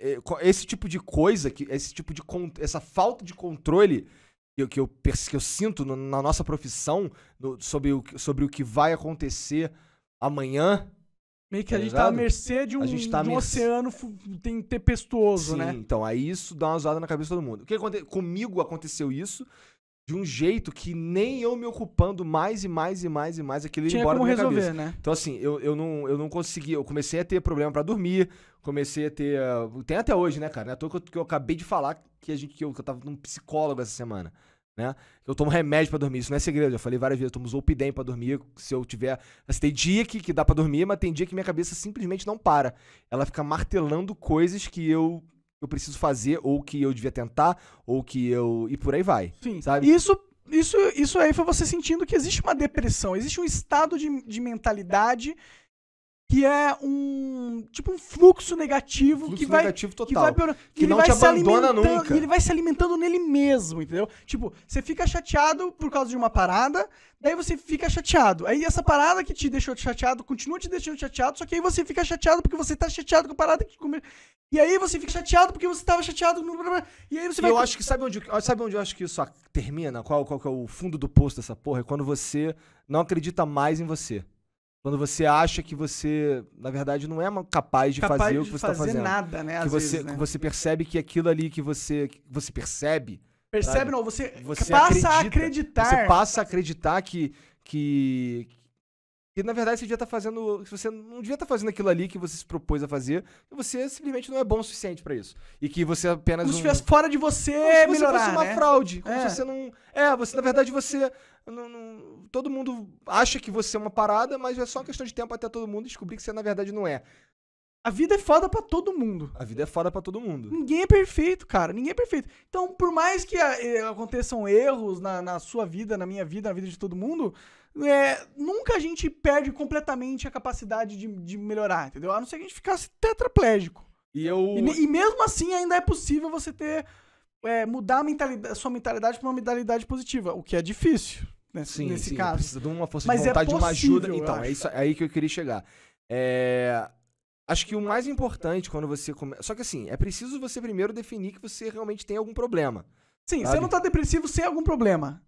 É, esse tipo de coisa, que esse tipo de essa falta de controle que eu, que eu, que eu sinto na nossa profissão no, sobre, o, sobre o que vai acontecer amanhã. Meio que tá a gente tá ligado? tá à mercê de um, tá de um oceano tem tempestuoso, Sim, né? Então, aí isso dá uma zoada na cabeça de todo mundo. O que aconte... Comigo aconteceu isso, de um jeito que nem eu me ocupando mais e mais e mais e mais aquilo Tinha embora como da minha resolver, cabeça. né? Então assim, eu, eu não eu não consegui, eu comecei a ter problema para dormir, comecei a ter, uh, tem até hoje, né, cara? Não é toa que eu, que eu acabei de falar que a gente que eu, que eu tava num psicólogo essa semana. Né? Eu tomo remédio para dormir, isso não é segredo, eu já falei várias vezes, eu tomo Zolpidem para dormir, se eu tiver, assim, tem dia que, que dá para dormir, mas tem dia que minha cabeça simplesmente não para. Ela fica martelando coisas que eu eu preciso fazer, ou que eu devia tentar, ou que eu. E por aí vai. Sim. Sabe? Isso isso, isso aí foi você sentindo que existe uma depressão, existe um estado de, de mentalidade que é um tipo um fluxo negativo fluxo que vai negativo total, que vai piorando, que, que não te abandona nunca. Ele vai se alimentando nele mesmo, entendeu? Tipo, você fica chateado por causa de uma parada, daí você fica chateado. Aí essa parada que te deixou chateado continua te deixando chateado, só que aí você fica chateado porque você tá chateado com a parada que comer. E aí você fica chateado porque você tava chateado no... E aí você vai Eu acho que sabe onde, sabe onde eu acho que isso termina? Qual qual que é o fundo do poço dessa porra? É quando você não acredita mais em você. Quando você acha que você, na verdade, não é capaz de capaz fazer de o que você está fazendo. nada, né? Que às você, vezes, né? você percebe que aquilo ali que você, que você percebe. Percebe, sabe? não, você, você passa acredita, a acreditar. Você passa a acreditar que. que que na verdade você devia estar tá fazendo. Você não devia estar tá fazendo aquilo ali que você se propôs a fazer. E você simplesmente não é bom o suficiente para isso. E que você é apenas. Como um... se estivesse fora de você, como se fosse uma né? fraude. Como é. se você não. É, você, na verdade, você não, não, todo mundo acha que você é uma parada, mas é só uma questão de tempo até todo mundo descobrir que você na verdade não é. A vida é foda pra todo mundo. A vida é foda pra todo mundo. Ninguém é perfeito, cara. Ninguém é perfeito. Então, por mais que eh, eh, aconteçam erros na, na sua vida, na minha vida, na vida de todo mundo, é, nunca a gente perde completamente a capacidade de, de melhorar, entendeu? A não ser que a gente ficasse tetraplégico. E, eu... e, e mesmo assim, ainda é possível você ter. É, mudar a, mentalidade, a sua mentalidade pra uma mentalidade positiva, o que é difícil nesse, né, sim, nesse sim, caso. Precisa de uma força Mas de é vontade, é de uma ajuda. Então, é isso é aí que eu queria chegar. É... Acho que o mais importante quando você começa. Só que assim, é preciso você primeiro definir que você realmente tem algum problema. Sim, sabe? você não tá depressivo sem algum problema.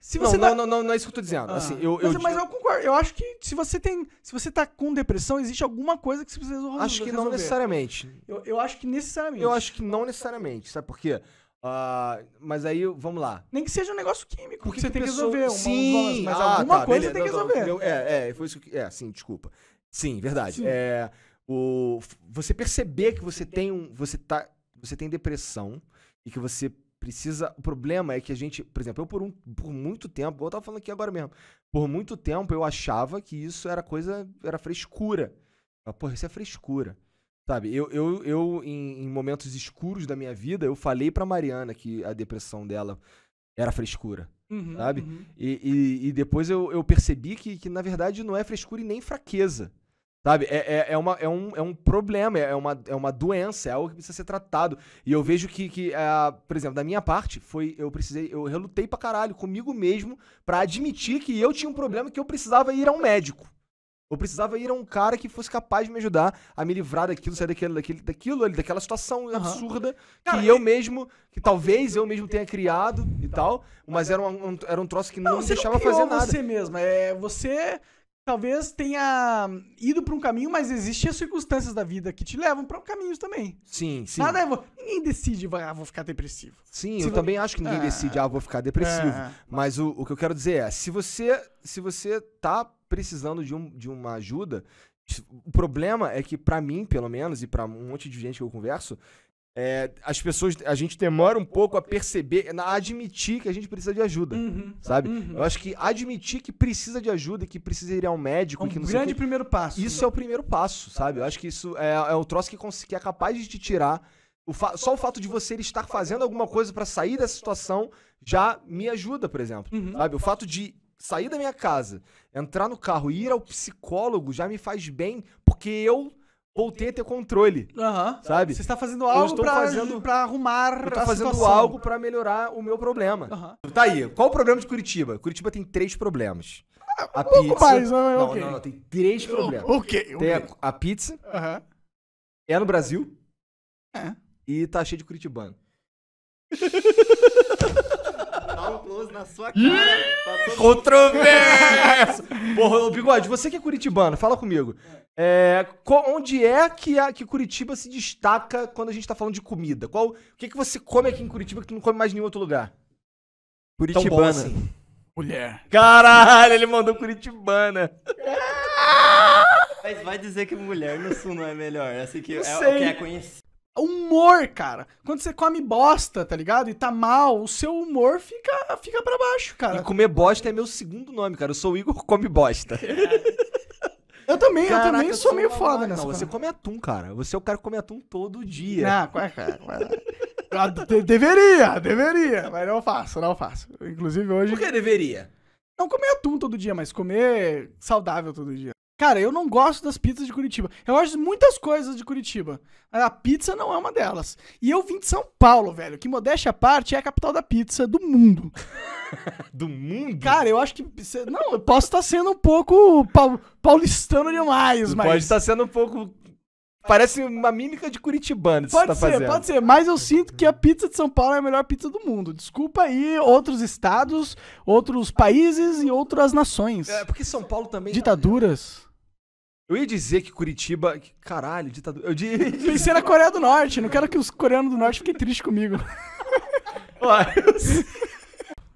se você tá não, dá... não, não, não, é isso que eu tô dizendo. Ah. Assim, eu, mas, eu... mas eu concordo. Eu acho que se você tem. Se você tá com depressão, existe alguma coisa que você precisa resolver. Acho que não necessariamente. Eu, eu acho que necessariamente. Eu acho que não necessariamente. Sabe por quê? Uh, mas aí, vamos lá. Nem que seja um negócio químico, porque que você tem pessoa... que resolver. Sim, uma, Sim, mas ah, alguma tá, coisa beleza, tem que resolver. Não, não, é, é, foi isso que. É, sim, desculpa. Sim, verdade. Sim. É, o, você perceber que você tem um. Você, tá, você tem depressão e que você precisa. O problema é que a gente. Por exemplo, eu por, um, por muito tempo, eu tava falando aqui agora mesmo. Por muito tempo eu achava que isso era coisa. Era frescura. Porra, isso é frescura. Sabe, eu, eu, eu em, em momentos escuros da minha vida, eu falei pra Mariana que a depressão dela era frescura, uhum, sabe? Uhum. E, e, e, depois eu, eu percebi que, que, na verdade, não é frescura e nem fraqueza, sabe? É, é, é, uma, é, um, é um problema, é uma, é uma doença, é algo que precisa ser tratado. E eu vejo que, que a, ah, por exemplo, da minha parte, foi eu precisei, eu relutei pra caralho comigo mesmo para admitir que eu tinha um problema que eu precisava ir a um médico. Eu precisava ir a um cara que fosse capaz de me ajudar a me livrar daquilo, sair daquele, daquele, daquilo, daquela situação uhum. absurda cara, que eu mesmo, que talvez eu mesmo tenha criado e tal, mas era um, um era um troço que não, não me deixava não fazer nada. você mesmo, é você talvez tenha ido para um caminho, mas existem as circunstâncias da vida que te levam para caminhos também. Sim, sim. Nada é, ninguém decide, ah, vou ficar depressivo. Sim, se eu vai... também acho que ninguém ah, decide, ah, vou ficar depressivo. Ah, mas o, o que eu quero dizer é, se você se você tá precisando de, um, de uma ajuda, o problema é que para mim, pelo menos, e para um monte de gente que eu converso, é, as pessoas, a gente demora um pouco a perceber, a admitir que a gente precisa de ajuda, uhum, sabe? Uhum. Eu acho que admitir que precisa de ajuda, que precisa ir ao médico, é um que não grande sei que, primeiro passo. Isso né? é o primeiro passo, sabe? Eu acho que isso é, é um troço que, que é capaz de te tirar. O só o fato de você estar fazendo alguma coisa para sair dessa situação já me ajuda, por exemplo, uhum. sabe? O fato de sair da minha casa, entrar no carro e ir ao psicólogo já me faz bem, porque eu voltei a ter controle. Uhum. Sabe? Você está fazendo algo para fazendo... arrumar eu tô fazendo situação. algo para melhorar o meu problema. Uhum. Tá aí. Qual o problema de Curitiba? Curitiba tem três problemas. Ah, a um pizza. Pouco mais, não, né? não, okay. não, não, tem três problemas. O okay, okay. Tem a, a pizza. Uhum. É no Brasil. É. E tá cheio de curitibano. dá um close na sua cara. Tá Controverso! Porra, Bigode, você que é curitibano, fala comigo. É, onde é que, a, que Curitiba se destaca quando a gente tá falando de comida? Qual, o que, que você come aqui em Curitiba que tu não come mais em nenhum outro lugar? Tão bom Curitibana. assim. Mulher. Caralho, ele mandou Curitibana. Mas vai dizer que mulher no sul não é melhor. É assim que é o que é conhecido humor, cara. Quando você come bosta, tá ligado? E tá mal, o seu humor fica, fica pra baixo, cara. E comer bosta é meu segundo nome, cara. Eu sou o Igor Come Bosta. Eu também, Caraca, eu também sou, sou meio foda nessa. Não, cara. você come atum, cara. Você é o cara que come atum todo dia. Não, cara. É é? Ah, deveria, deveria. Mas não faço, não faço. Inclusive hoje. Por que deveria? Não comer atum todo dia, mas comer saudável todo dia. Cara, eu não gosto das pizzas de Curitiba. Eu gosto de muitas coisas de Curitiba. A pizza não é uma delas. E eu vim de São Paulo, velho, que modéstia à parte é a capital da pizza do mundo. do mundo? Cara, eu acho que. Não, eu posso estar sendo um pouco paulistano demais, mas. Pode estar sendo um pouco Parece uma mímica de curitibano pode tá ser, fazendo. Pode ser, mas eu sinto que a pizza de São Paulo é a melhor pizza do mundo. Desculpa aí outros estados, outros países e outras nações. É, porque São Paulo também... Tá- Ditaduras. Eu ia dizer que Curitiba. Caralho, ditadura. Eu disse. Pensei na Coreia do Norte, não quero que os coreanos do Norte fiquem tristes comigo.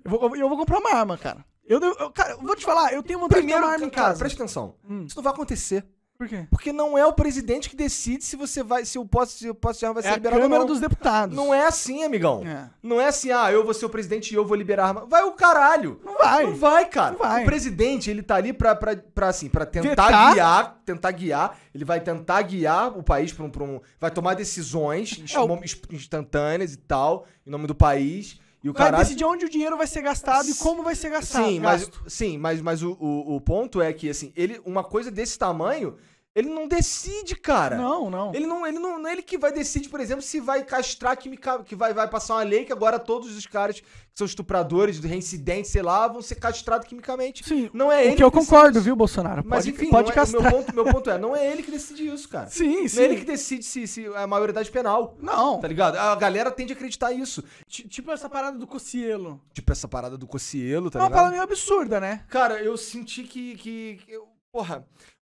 Eu vou, eu vou comprar uma arma, cara. Eu, eu- cara, eu vou te falar, eu tenho uma primeira arma em casa. presta atenção. Hum. Isso não vai acontecer. Por quê? Porque não é o presidente que decide se você vai, se o posto, se o posto de arma vai é ser liberado ou não. Câmara dos Deputados. Não é assim, amigão. É. Não é assim, ah, eu vou ser o presidente e eu vou liberar arma. Vai o caralho. Não vai. Não vai, cara. Não vai. O presidente, ele tá ali pra, pra, pra assim, pra tentar, guiar, tentar guiar. Ele vai tentar guiar o país pra um, pra um vai tomar decisões é, instantâneas e tal, em nome do país. E o vai decidir onde o dinheiro vai ser gastado e como vai ser gastado. Sim, gasto. mas, sim, mas, mas o, o, o, ponto é que, assim, ele, uma coisa desse tamanho, ele não decide, cara. Não, não. Ele não, ele não, não é ele que vai decidir, por exemplo, se vai castrar que, me, que vai, vai passar uma lei que agora todos os caras que são estupradores, reincidentes, sei lá, vão ser castrados quimicamente. Sim. Não é o ele. O que eu concordo, viu, Bolsonaro? Mas pode, enfim, pode é, castrar. Meu ponto, meu ponto é, não é ele que decide isso, cara. Sim, não é sim. Não é ele que decide se, se é a maioridade penal. Não. Tá ligado? A galera tende a acreditar isso. Tipo essa parada do Cocielo. Tipo essa parada do Cocielo, tá ligado? É uma parada meio absurda, né? Cara, eu senti que, que eu, porra,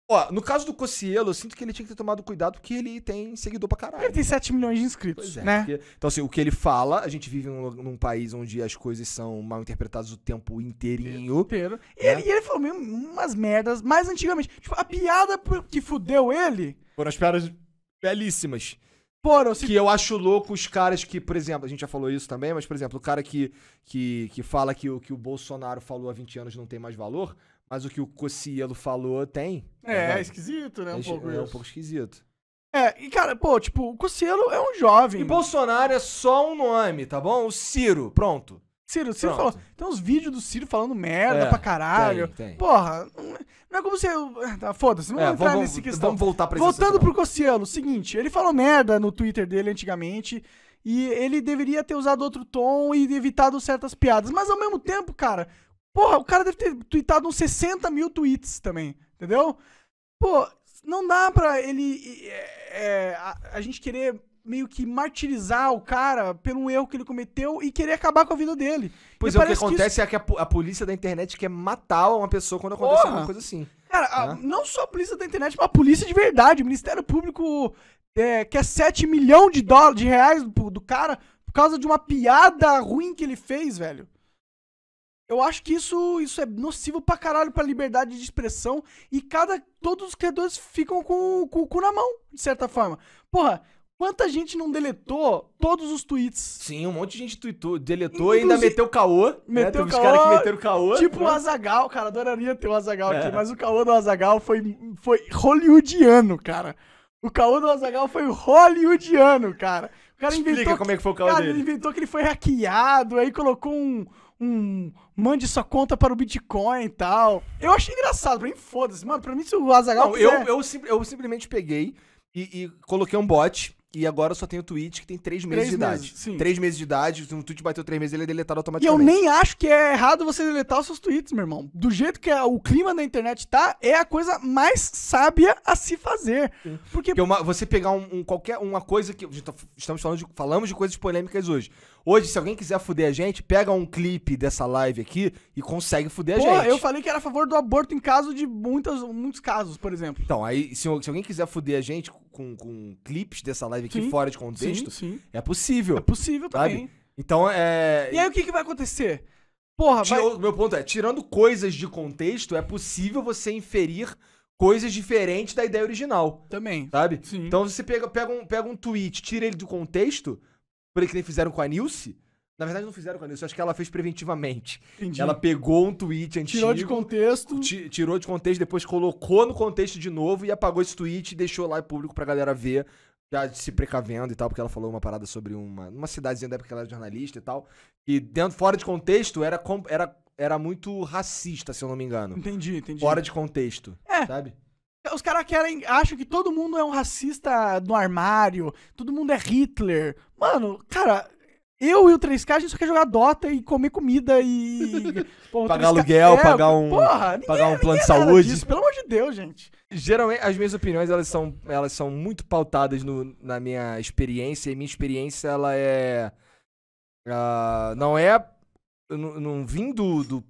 Ó, no caso do Cocielo, eu sinto que ele tinha que ter tomado cuidado porque ele tem seguidor pra caralho. Ele tem 7 milhões de inscritos, é, né? Porque, então, assim, o que ele fala, a gente vive num, num, país onde as coisas são mal interpretadas o tempo inteirinho. Inteiro. E, é. ele, e ele falou mesmo umas merdas, mais antigamente. Tipo, a piada que fudeu ele... Foram as piadas belíssimas. Foram, se... Que eu acho louco os caras que, por exemplo, a gente já falou isso também, mas, por exemplo, o cara que, que, que fala que, que o Bolsonaro falou há 20 anos não tem mais valor... Mas o que o Cocielo falou tem. É, é esquisito, né? Um é, pouco é, é um pouco esquisito. É, e cara, pô, tipo, o Cocielo é um jovem. E Bolsonaro é só um nome, tá bom? O Ciro, pronto. Ciro, Ciro Pronto. falou. Tem uns vídeos do Ciro falando merda é, pra caralho. Tem, tem. Porra, não é, é como se. Ah, tá, Foda-se, não é, entrar vamos, nesse questão. Vamos voltar pra Voltando pro Cossielo, seguinte, ele falou merda no Twitter dele antigamente. E ele deveria ter usado outro tom e evitado certas piadas. Mas ao mesmo tempo, cara, Porra, o cara deve ter tweetado uns 60 mil tweets também, entendeu? Pô, não dá pra ele. É, é, a, a, gente querer meio que martirizar o cara pelo erro que ele cometeu e querer acabar com a vida dele. Pois e é, o que acontece que isso... é que a, a, polícia da internet quer matar uma pessoa quando acontece Porra. alguma coisa assim. Cara, né? a, não só a polícia da internet, mas a polícia de verdade. O Ministério Público é, quer 7 milhões de dólares, de reais do, do cara por causa de uma piada ruim que ele fez, velho. Eu acho que isso, isso é nocivo pra caralho pra liberdade de expressão e cada todos os criadores ficam com, com o cu na mão, de certa forma. Porra, Quanta gente não deletou todos os tweets? Sim, um monte de gente tweetou, deletou Inclusive, e ainda meteu caô. Né? Meteu né? caô. caras que meteram caô. Tipo né? o Azagal, cara, adoraria ter o Azagal é. aqui, mas o caô do Azagal foi, foi hollywoodiano, cara. O caô do Azagal foi hollywoodiano, cara. O cara Explica inventou. como é que foi o caô cara, dele. Ele inventou que ele foi hackeado, aí colocou um um mande sua conta para o Bitcoin e tal. Eu achei engraçado, pra mim foda-se, mano, pra mim se o Azagal Não, eu, eu, eu simplesmente peguei e, e, coloquei um bot e agora eu só tenho o que tem três meses três de idade. sim. Três meses de idade, se um tweet bateu três meses, ele é deletado automaticamente. E eu nem acho que é errado você deletar os seus tweets, meu irmão. Do jeito que é, o clima da internet tá, é a coisa mais sábia a se fazer. Porque, Porque uma, você pegar um, um, qualquer uma coisa que. Tá, estamos falando de, falamos de coisas polêmicas hoje. Hoje, se alguém quiser fuder a gente, pega um clipe dessa live aqui e consegue fuder Pô, a gente. eu falei que era a favor do aborto em caso de muitas, muitos casos, por exemplo. Então, aí, se, se alguém quiser fuder a gente com, com clipes dessa live aqui sim, fora de contexto, sim, sim. é possível. É possível também. Então, é... E aí, o que, que vai acontecer? Porra, vai... Meu ponto é, tirando coisas de contexto, é possível você inferir coisas diferentes da ideia original. Também. Sabe? Sim. Então você pega, pega, um, pega um tweet, tira ele do contexto, por ele que nem fizeram com a Nilce. Na verdade, não fizeram com a Nilce, acho que ela fez preventivamente. Entendi. Ela pegou um tweet antigo. Tirou de contexto. Tirou de contexto, depois colocou no contexto de novo e apagou esse tweet e deixou lá em público pra galera ver, já se precavendo e tal, porque ela falou uma parada sobre uma, uma cidadezinha da época que ela era jornalista e tal. E dentro, fora de contexto, era, era, era muito racista, se eu não me engano. Entendi, entendi. Fora de contexto. É. Sabe? Os caras querem, acham que todo mundo é um racista no armário, todo mundo é Hitler. Mano, cara, eu e o 3K, a gente só quer jogar Dota e comer comida e. Pô, pagar 3K, aluguel, é, pagar um. Porra, ninguém, pagar um plano de é saúde. Disso, pelo amor de Deus, gente. Geralmente, as minhas opiniões, elas são, elas são muito pautadas no, na minha experiência. E minha experiência, ela é. Uh, não é. Eu não, não vim do, do,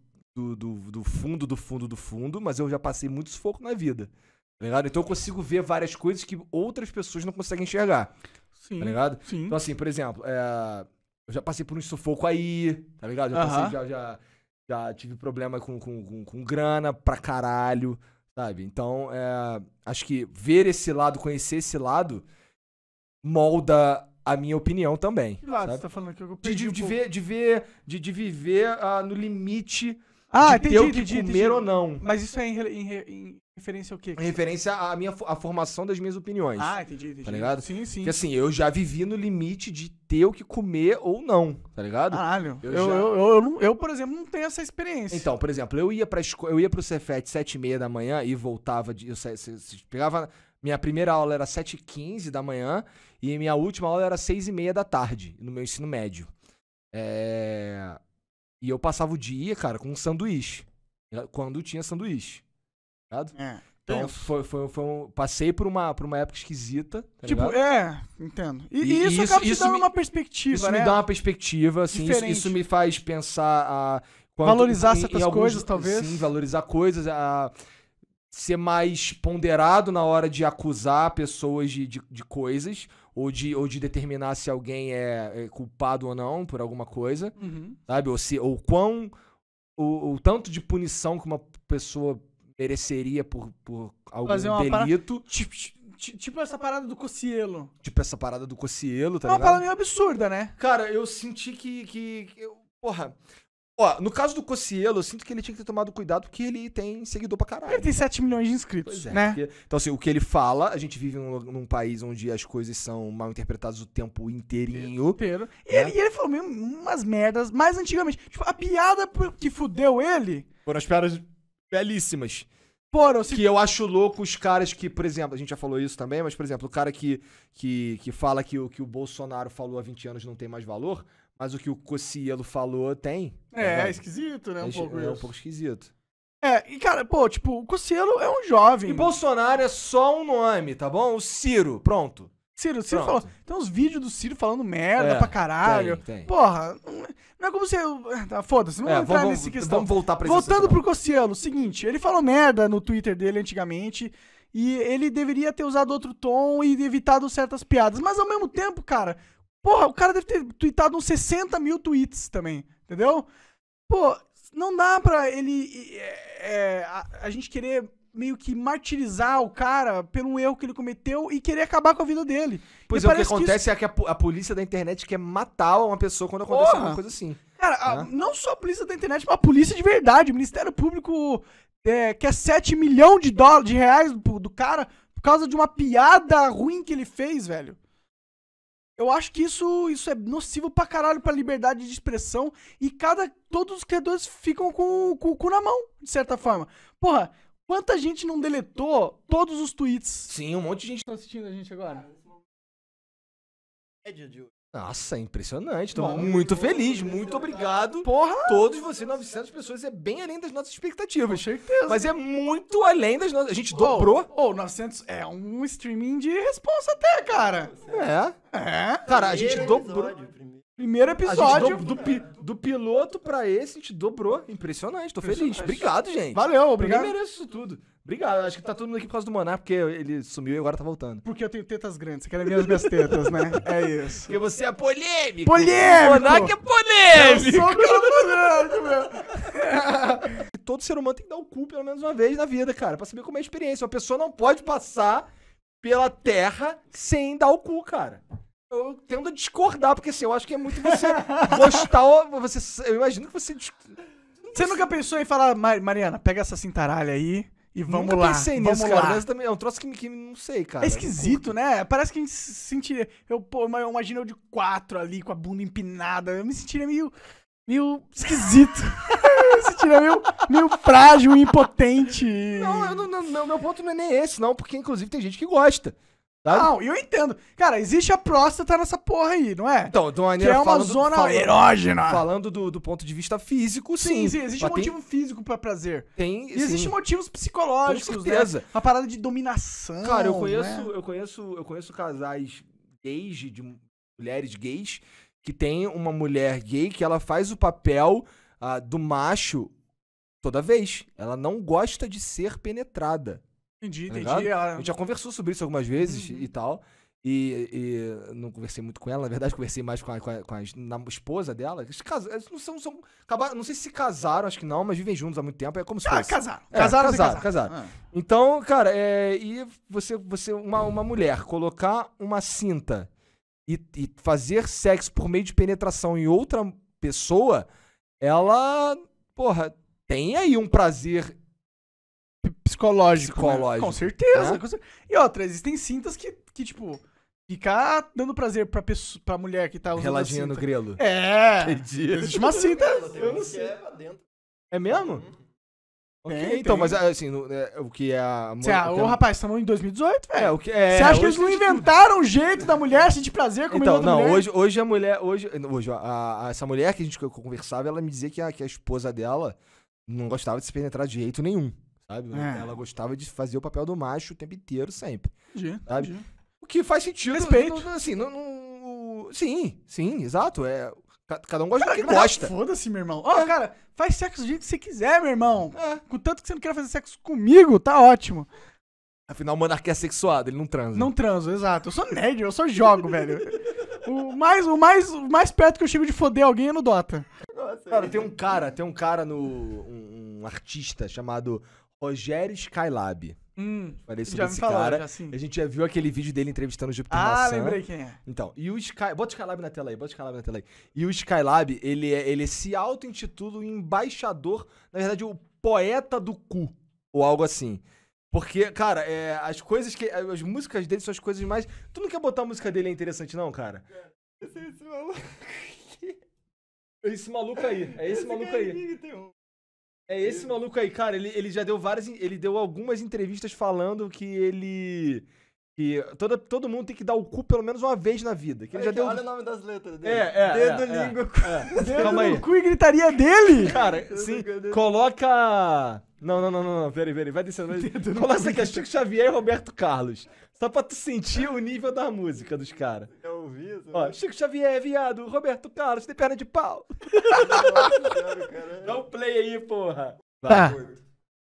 do, do fundo, do fundo, do fundo, mas eu já passei muito sufoco na vida ligado? Então eu consigo ver várias coisas que outras pessoas não conseguem enxergar. Tá sim. Tá ligado? Sim. Então, assim, por exemplo, é... eu já passei por um sufoco aí, tá ligado? Já, passei, uh -huh. já, já, já, tive problema com, com, com, com, grana pra caralho, sabe? Então, é... acho que ver esse lado, conhecer esse lado, molda a minha opinião também. Que lado sabe? você tá falando que eu perdi de, de, de ver, de ver, de, de viver uh, no limite ah, de entendi, ter o que entendi, comer entendi. ou não. Mas isso é em, em, em Referência ao quê? Referência à minha a formação das minhas opiniões. Ah, entendi, entendi. Tá ligado? Sim, sim. Porque assim, eu já vivi no limite de ter o que comer ou não, tá ligado? Caralho. Eu, eu, já... eu, eu, eu, eu, por exemplo, não tenho essa experiência. Então, por exemplo, eu ia pra esco... eu ia pro Cefet sete e meia da manhã e voltava de. Eu, se, se, se, pegava. Minha primeira aula era 7h15 da manhã e minha última aula era 6h30 da tarde, no meu ensino médio. É... E eu passava o dia, cara, com um sanduíche. Quando tinha sanduíche ligado? É. Então, então, foi, foi, foi um, passei por uma, por uma época esquisita. Tá tipo, ligado? é, entendo. E, e isso, isso acaba isso, te dando me, uma perspectiva, isso né? me dá uma perspectiva, assim, isso, isso, me faz pensar a... Quanto, valorizar em, certas em alguns, coisas, talvez. Sim, valorizar coisas, a ser mais ponderado na hora de acusar pessoas de, de, de coisas ou de, ou de determinar se alguém é, é culpado ou não por alguma coisa, uhum. sabe? Ou, se, ou quão... O, o tanto de punição que uma pessoa mereceria por, por algum Fazer uma delito. Parada, tipo, tipo, essa parada do Cocielo. Tipo essa parada do Cocielo, tá é uma ligado? parada meio absurda, né? Cara, eu senti que. que, que eu, porra. Ó, no caso do Cocielo, eu sinto que ele tinha que ter tomado cuidado porque ele tem seguidor pra caralho. Ele tem 7 milhões de inscritos, é, né? Porque, então, assim, o que ele fala, a gente vive num, num, país onde as coisas são mal interpretadas o tempo inteirinho. Inteiro. E, né? ele, e ele falou mesmo umas merdas mais antigamente. Tipo, a piada que fudeu ele. Foram as piadas belíssimas. Porra, se... Que eu acho louco os caras que, por exemplo, a gente já falou isso também, mas, por exemplo, o cara que, que, que fala que o que o Bolsonaro falou há 20 anos não tem mais valor, mas o que o Cocielo falou tem. É, tá é esquisito, né? Um é, pouco é, é um pouco esquisito. É, e cara, pô, tipo, o Cocielo é um jovem. E Bolsonaro é só um nome, tá bom? O Ciro, pronto. Ciro, Ciro falou. Tem uns vídeos do Ciro falando merda é, pra caralho. Tem, tem. Porra, não é, é como se. Eu... Tá, Foda-se, não é, vamos entrar vamos, nesse questão. Vamos voltar pra Voltando pro Cossielo, seguinte, ele falou merda no Twitter dele antigamente. E ele deveria ter usado outro tom e evitado certas piadas. Mas ao mesmo tempo, cara, porra, o cara deve ter tweetado uns 60 mil tweets também, entendeu? Pô, não dá pra ele. É, é a, a gente querer meio que martirizar o cara pelo um erro que ele cometeu e querer acabar com a vida dele. Pois e é, o que acontece que isso... é que a, a, polícia da internet quer matar uma pessoa quando acontece Porra. alguma coisa assim. Cara, né? a, não só a polícia da internet, mas a polícia de verdade. O Ministério Público é, quer 7 milhões de dólares, de reais do, do cara por causa de uma piada ruim que ele fez, velho. Eu acho que isso, isso é nocivo pra caralho pra liberdade de expressão e cada todos os criadores ficam com, com o cu na mão, de certa forma. Porra, Quanta gente não deletou todos os tweets? Sim, um monte de gente tá assistindo a gente agora. de hoje. Nossa, é impressionante. Tô Bom, muito feliz, muito obrigado. Porra! Todos vocês, 900 pessoas, é bem além das nossas expectativas. Com certeza. Mas é muito além das nossas. A gente dobrou. Ou oh, 900 é um streaming de responsa até, cara. É. É. Cara, a gente dobrou. Primeiro episódio. Do, do, pi, do, piloto pra esse, a gente dobrou. Impressionante, tô Impressionante. feliz. Obrigado, gente. Valeu, obrigado. Eu mereço isso tudo. Obrigado. Acho que tá todo mundo aqui por causa do Monar, porque ele sumiu e agora tá voltando. Porque eu tenho tetas grandes, você quer ver as minhas tetas, né? É isso. Porque você é polêmico. Polêmico! que é polêmico! Eu sou polêmico, meu. todo ser humano tem que dar o cu pelo menos uma vez na vida, cara, pra saber como é a experiência. Uma pessoa não pode passar pela terra sem dar o cu, cara eu tendo a discordar, porque assim, eu acho que é muito você gostar. Você, eu imagino que você. Você nunca pensou em falar, Mariana, pega essa cintaralha aí e vamos nunca lá. pensei vamos nisso, lá. cara. Mas também é um troço que, que não sei, cara. É esquisito, né? Parece que a gente se sentiria. Eu, pô, eu imagino eu de quatro ali, com a bunda empinada. Eu me sentiria meio. meio esquisito. se tira meio, meio frágil impotente. Não, eu não, não, meu ponto não é nem esse, não, porque inclusive tem gente que gosta. Sabe? Não, eu entendo. Cara, existe a próstata nessa porra aí, não é? Então, de uma maneira que é uma falando, zona falando, erógena. Falando do, do ponto de vista físico, sim. Sim, sim existe motivo tem... físico para prazer. Tem, sim. Existem motivos psicológicos, Com né? certeza. Né? Uma parada de dominação. Cara, eu conheço, né? eu conheço, eu conheço casais gays de, de mulheres gays que tem uma mulher gay que ela faz o papel uh, do macho toda vez. Ela não gosta de ser penetrada. Entendi, tá entendi. É. A gente já conversou sobre isso algumas vezes uhum. e tal. E, e, não conversei muito com ela, na verdade, conversei mais com a, com a, com a esposa dela. Eles, casam, eles não são. são acabaram, não sei se casaram, acho que não, mas vivem juntos há muito tempo. É como se ah, fosse. Ah, casaram. É, casaram, casaram, casaram. Ah. Então, cara, é, e você, você uma, uma mulher, colocar uma cinta e, e fazer sexo por meio de penetração em outra pessoa, ela. Porra, tem aí um prazer psicológico. Psicológico. Né? Com certeza. É? e outra, existem cintas que, que tipo. Ficar dando prazer pra, pessoa, pra mulher que tá usando Reladinha no grelo. É. Entendi. Existe uma cinta. Eu não sei. É mesmo? Uhum. Ok. tem, então, tem. mas é, assim, no, é, o que é a mulher. Ah, ô, rapaz, estamos em 2018, velho. É, o que é. Você acha que eles não inventaram o jeito da mulher sentir prazer com então, não, Hoje, hoje a mulher. Hoje, hoje a, a, essa mulher que a gente conversava, ela me dizia que a, que a esposa dela não gostava de se penetrar de jeito nenhum sabe? É. Ela gostava de fazer o papel do macho o tempo inteiro, sempre. Entendi, sabe? Entendi. O que faz sentido. Respeito. assim, não, sim, sim, exato. É, Cada um gosta cara, do que gosta. Foda-se, meu irmão. Ó, oh, é. cara, faz sexo do jeito que você quiser, meu irmão. É. Contanto que você não queira fazer sexo comigo, tá ótimo. Afinal, o monarca é sexuado, ele não transa. Não transo, exato. Eu sou nerd, eu só jogo, velho. O mais, o, mais, o mais perto que eu chego de foder alguém é no Dota. Nossa, cara, é. tem um cara, tem um cara no. um, um artista chamado Rogério Skylab. Hum, Falei sobre já esse cara. Já, sim. A gente já viu aquele vídeo dele entrevistando o Júpiter Ah, Maçã. lembrei né? quem é. Então, e o Sky... Bota o Skylab na tela aí, bota o Skylab na tela aí. E o Skylab, ele, é, ele se auto-intitula embaixador, na verdade, o poeta do cu, ou algo assim. Porque, cara, é, as coisas que... As músicas dele são as coisas mais... Tu não quer botar a música dele é interessante, não, cara? Esse, esse maluco... esse maluco aí, é esse, esse maluco é aí. É esse maluco aí, cara, ele, ele já deu várias. Ele deu algumas entrevistas falando que ele. Que toda, todo mundo tem que dar o cu pelo menos uma vez na vida. Que ele é já deu... Olha o nome das letras dele. É, é. Dedo, é, é língua, é. Dedo Calma aí. cu e gritaria dele! Cara, sim. Coloca. Não, não, não, não, não. Peraí, peraí. Vai descendo. Coloca aqui, é Chico Xavier e Roberto Carlos. Só pra tu sentir o nível da música dos caras. É Ó, Chico Xavier, viado, Roberto Carlos, tem perna de pau. É Dá um play aí, porra. Tá.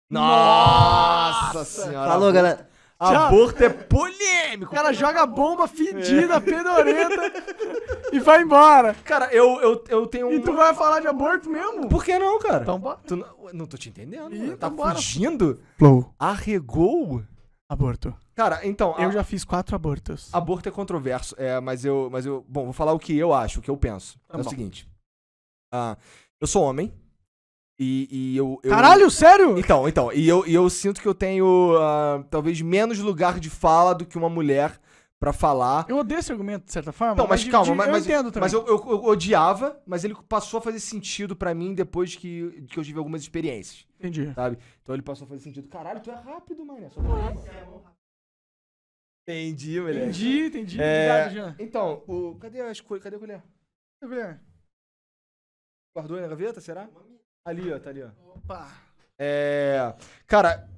Nossa, senhora. Falou, galera. Aborto é polêmico. O cara joga bomba fedida, pedorenta é. e vai embora. Cara, eu, eu, eu tenho um. E tu vai falar de aborto mesmo? Por que não, cara? Então bora. não, não tô te entendendo. Ih, mano. tá então fugindo? Flow. Arregou? Aborto. Cara, então. Eu a... já fiz quatro abortos. Aborto é controverso, é, mas eu. Mas eu. Bom, vou falar o que eu acho, o que eu penso. Tá é bom. o seguinte. Uh, eu sou homem. E, e eu, eu, Caralho, sério? Então, então. E eu, e eu sinto que eu tenho uh, talvez menos lugar de fala do que uma mulher para falar. Eu odeio esse argumento, de certa forma. Não, mas, mas calma, de, mas, eu mas, entendo também. Mas eu, eu, eu, odiava, mas ele passou a fazer sentido para mim depois que, que eu tive algumas experiências. Entendi. Sabe? Então ele passou a fazer sentido. Caralho, tu é rápido, mano. É só pra... Entendi, moleque. Entendi, entendi. É... Obrigado, Jean. Então, o... cadê as coisas? Cadê a colher? Cadê a colher? Guardou na gaveta, será? Ali, ó, tá ali, ó. Opa! É. Cara,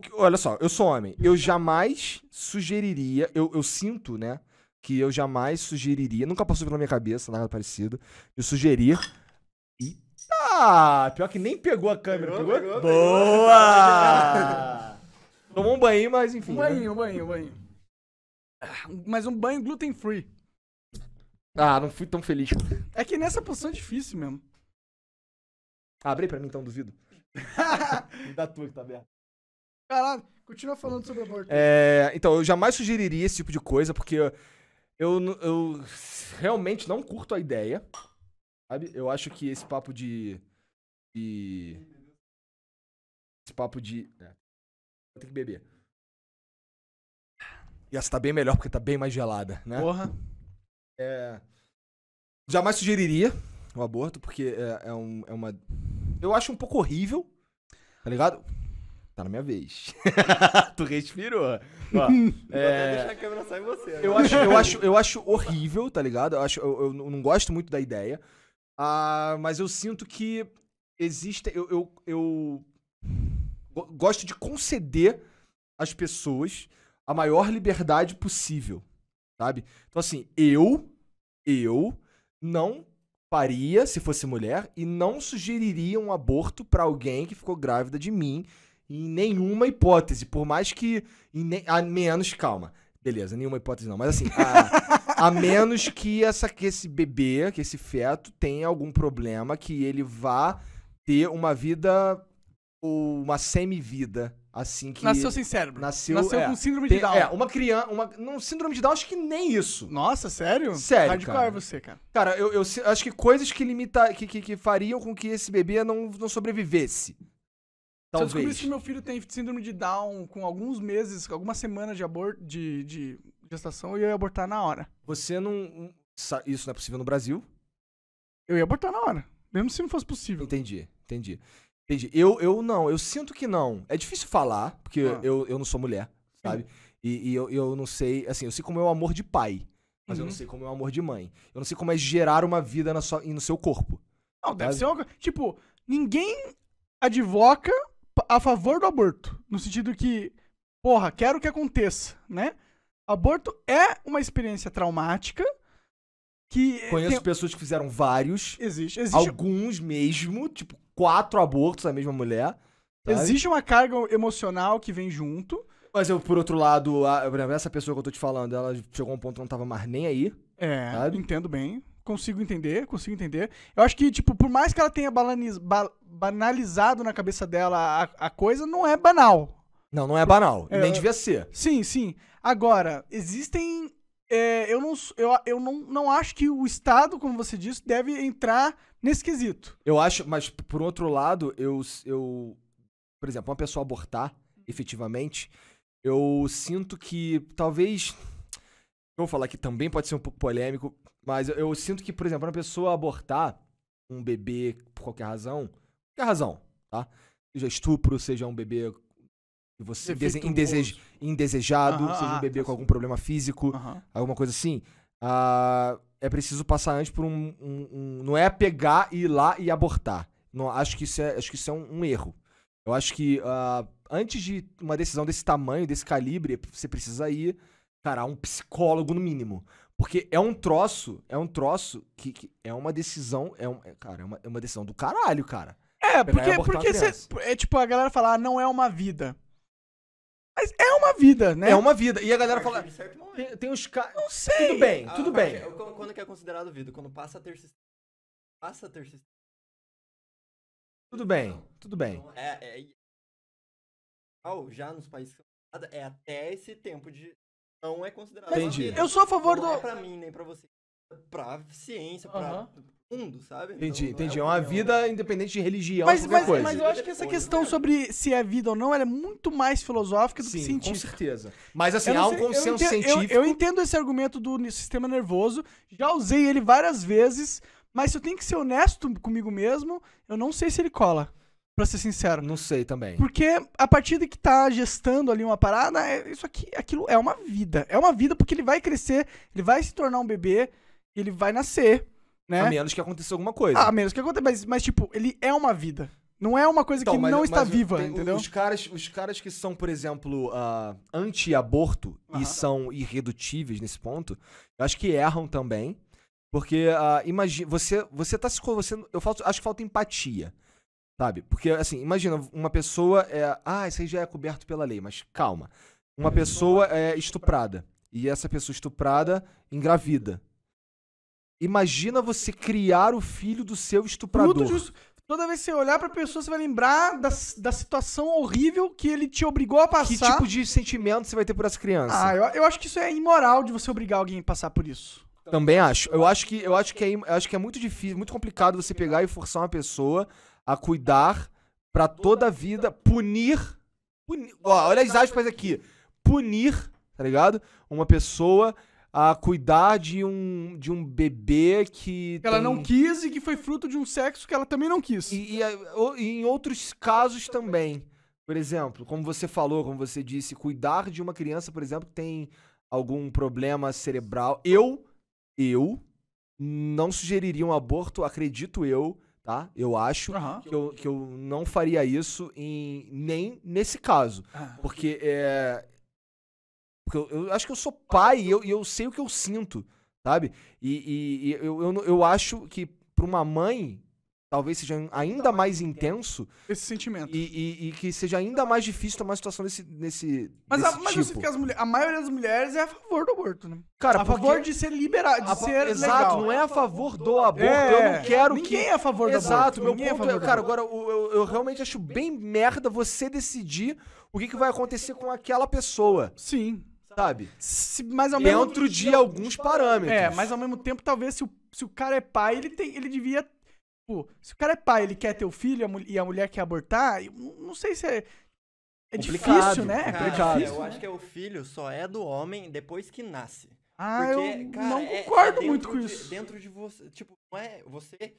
que... olha só, eu sou homem. Eu jamais sugeriria, eu, eu sinto, né? Que eu jamais sugeriria, nunca passou pela minha cabeça, nada parecido, Eu sugerir ah, pior que nem pegou a câmera, pegou? pegou? pegou Boa! Pegou. Tomou um banho, mas enfim. Um banho, né? um banho, um banho. Mas um banho gluten free. Ah, não fui tão feliz. É que nessa posição é difícil mesmo. Ah, abre para pra mim então, duvido. da tua que tá aberta. Caralho, continua falando sobre aborto. É, então, eu jamais sugeriria esse tipo de coisa, porque eu, eu, eu realmente não curto a ideia. Sabe? Eu acho que esse papo de. de esse papo de. É, tem que beber. E essa tá bem melhor porque tá bem mais gelada, né? Porra. É... Jamais sugeriria o aborto, porque é, é, um, é uma. Eu acho um pouco horrível, tá ligado? Tá na minha vez. tu respirou. Ó, é... deixar a câmera sair você. Né? Eu, acho, eu, acho, eu acho horrível, tá ligado? Eu, acho, eu, eu não gosto muito da ideia. Ah, mas eu sinto que existe Eu, eu, eu gosto de conceder às pessoas a maior liberdade possível, sabe? Então, assim, eu, eu não faria se fosse mulher e não sugeriria um aborto para alguém que ficou grávida de mim em nenhuma hipótese, por mais que ne... a menos calma. Beleza, nenhuma hipótese não, mas assim, a, a menos que essa que esse bebê, que esse feto tenha algum problema que ele vá ter uma vida ou uma semi-vida assim que. Nasceu sem cérebro. Nasceu, nasceu é, com síndrome de Down. É, uma criança. Uma, síndrome de Down, acho que nem isso. Nossa, sério? Sério. Hardcore cara. É você, cara. Cara, eu, eu acho que coisas que limita, que, que, que, fariam com que esse bebê não, não sobrevivesse. Talvez. Se eu descobri que meu filho tem síndrome de Down com alguns meses, com algumas semanas de aborto, de, de gestação, eu ia abortar na hora. Você não. Hum, isso não é possível no Brasil? Eu ia abortar na hora. Mesmo se não fosse possível. Entendi, entendi. Entendi. Eu, eu não, eu sinto que não. É difícil falar, porque ah. eu, eu não sou mulher, sabe? E, e, eu, eu não sei, assim, eu sei como é o amor de pai, mas uhum. eu não uhum. sei como é o amor de mãe. Eu não sei como é gerar uma vida na sua, no seu corpo. Não, sabe? deve ser uma Tipo, ninguém advoca a favor do aborto. No sentido que, porra, quero que aconteça, né? Aborto é uma experiência traumática. Que Conheço tem... pessoas que fizeram vários. Existe, existe. Alguns mesmo, tipo, quatro abortos da mesma mulher. sabe? Existe uma carga emocional que vem junto. Mas eu, por outro lado, a- essa pessoa que eu tô te falando, ela chegou a um ponto que não tava mais nem aí. É, Sabe? entendo bem. Consigo entender, consigo entender. Eu acho que, tipo, por mais que ela tenha balaniz- ba- banalizado na cabeça dela a, a coisa, não é banal. Não, não é banal. É, nem devia ser. Sim, sim. Agora, existem. é, eu não, eu, eu não, não acho que o Estado, como você disse, deve entrar nesse quesito. Eu acho, mas por outro lado, eu, eu por exemplo, uma pessoa abortar, efetivamente, eu sinto que talvez eu vou falar que também pode ser um pouco polêmico, mas eu, eu sinto que, por exemplo, uma pessoa abortar um bebê por qualquer razão, qualquer razão, tá? Seja estupro, seja um bebê você indese indesejado, uh -huh, seja um bebê tá com algum problema físico, uh -huh. alguma coisa assim. Ah, uh é preciso passar antes por um, um, um, Não é pegar, ir lá e abortar. Não, acho que isso é, acho que isso é um, um erro. Eu acho que uh, antes de uma decisão desse tamanho, desse calibre, você precisa ir, cara, um psicólogo no mínimo. Porque é um troço, é um troço que, que é uma decisão, é, um, é, cara, é uma, é uma decisão do caralho, cara. É, porque, porque cê, é tipo, a galera falar, ah, não é uma vida. Mas é uma vida, né? É uma vida. E a galera fala. Tem, tem uns caras. Não sei. Tudo bem, ah, tudo ah, bem. É, quando que é considerado vida? Quando passa a ter Passa a ter Tudo bem, tudo bem. É é, é, é... Já nos países é até esse tempo de. Não é considerado. Entendi. Vida. Eu sou a favor não do. Não é pra mim, nem pra você. Pra ciência, pra mundo, sabe? Entendi, então, entendi. É uma, é uma vida independente de religião, mas, mas, coisa. Mas eu acho que essa questão sobre se é vida ou não, é muito mais filosófica do Sim, que científica. com certeza. Mas assim, há um consenso entendo, científico. Eu, eu entendo esse argumento do sistema nervoso, já usei ele várias vezes, mas se eu tenho que ser honesto comigo mesmo, eu não sei se ele cola pra ser sincero. Não sei também. Porque a partir de que tá gestando ali uma parada, é, isso aqui, aquilo é uma vida. É uma vida porque ele vai crescer, ele vai se tornar um bebê, ele vai nascer. Né? A menos que aconteça alguma coisa. Ah, a menos que aconteça, mas, mas tipo, ele é uma vida. Não é uma coisa então, que mas, não mas é, está mas é, viva, entendeu? Os caras, os caras que são, por exemplo, uh, anti-aborto e são irredutíveis nesse ponto, eu acho que erram também. Porque, uh, ah, imagina, você, você tá se. Você, eu falo, acho que falta empatia. Sabe? Porque, assim, imagina, uma pessoa é. Ah, isso aí já é coberto pela lei, mas calma. Uma uhum. pessoa é estuprada. E essa pessoa estuprada engravida. Imagina você criar o filho do seu estuprador. Justo. Toda vez que você olhar pra pessoa, você vai lembrar da, da situação horrível que ele te obrigou a passar. Que tipo de sentimento você vai ter por essa criança? Ah, eu, eu acho que isso é imoral de você obrigar alguém a passar por isso. Também acho. Eu acho que, eu acho que, é, eu acho que é muito difícil, muito complicado você pegar e forçar uma pessoa a cuidar para toda a vida, punir. punir ó, olha as aspas aqui. Punir, tá ligado? Uma pessoa a cuidar de um, de um bebê que. Ela tem... não quis e que foi fruto de um sexo que ela também não quis. E, e, eh, e, em outros casos também. Por exemplo, como você falou, como você disse, cuidar de uma criança, por exemplo, que tem algum problema cerebral. Eu, eu não sugeriria um aborto, acredito eu, tá? Eu acho uhum. que, eu, que eu não faria isso em, nem nesse caso. Ah. Porque é, porque eu, eu acho que eu sou pai e eu, eu sei o que eu sinto, sabe? E, e, e eu, eu, eu acho que para uma mãe talvez seja ainda mais intenso. Esse sentimento. E, e, e, que seja ainda mais difícil tomar uma situação nesse desse mas desse a, mas tipo. eu sinto tipo. que as mulher, a maioria das mulheres é a favor do aborto, né? Cara, a favor de ser liberado, de a, ser Exato, legal. não é a é favor do aborto. É, eu não quero ninguém que. Ninguém é a favor do exato, aborto. Exato, meu ninguém é ponto é. é cara, agora eu, eu, eu, realmente acho bem merda você decidir o que, que vai acontecer com aquela pessoa. Sim. Sabe? Se, mas ao mesmo Dentro de alguns parâmetros. É, mas ao mesmo tempo, talvez se o, se o cara é pai, ele, tem, ele devia Tipo, se o cara é pai, ele quer ter o filho e a mulher quer abortar, não sei se é. É complicado, difícil, né? Cara, é difícil. Eu acho que é o filho só é do homem depois que nasce. Ah, Porque, eu cara, não concordo é, é muito com de, isso. Dentro de você, tipo, não é você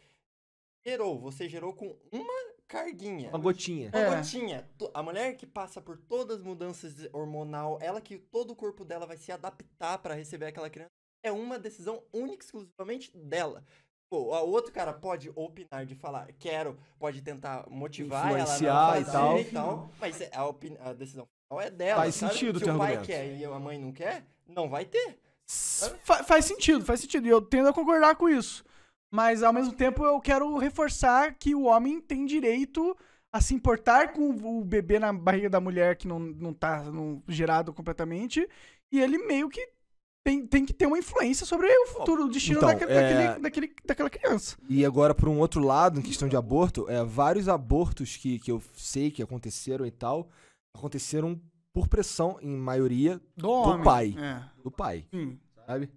gerou, você gerou com uma carguinha. Uma gotinha. Uma é. gotinha. A mulher que passa por todas as mudanças hormonal, ela que todo o corpo dela vai se adaptar para receber aquela criança, é uma decisão única exclusivamente dela. Pô, o outro cara pode opinar de falar, quero, pode tentar motivar Influenciar ela e tal. e tal, mas é, a, a decisão é dela. Faz sabe? sentido Se o pai quer e a mãe não quer, não vai ter. Fa- faz sentido, faz sentido. E eu tendo a concordar com isso. Mas ao mesmo tempo eu quero reforçar que o homem tem direito a se importar com o bebê na barriga da mulher que não, não tá não, gerado completamente. E ele meio que tem, tem que ter uma influência sobre o futuro, o destino então, daquele, é... daquele, daquele, daquela criança. E agora, por um outro lado, em questão de aborto, é, vários abortos que, que eu sei que aconteceram e tal, aconteceram por pressão, em maioria, do, do pai. É. Do pai. Hum. Sabe?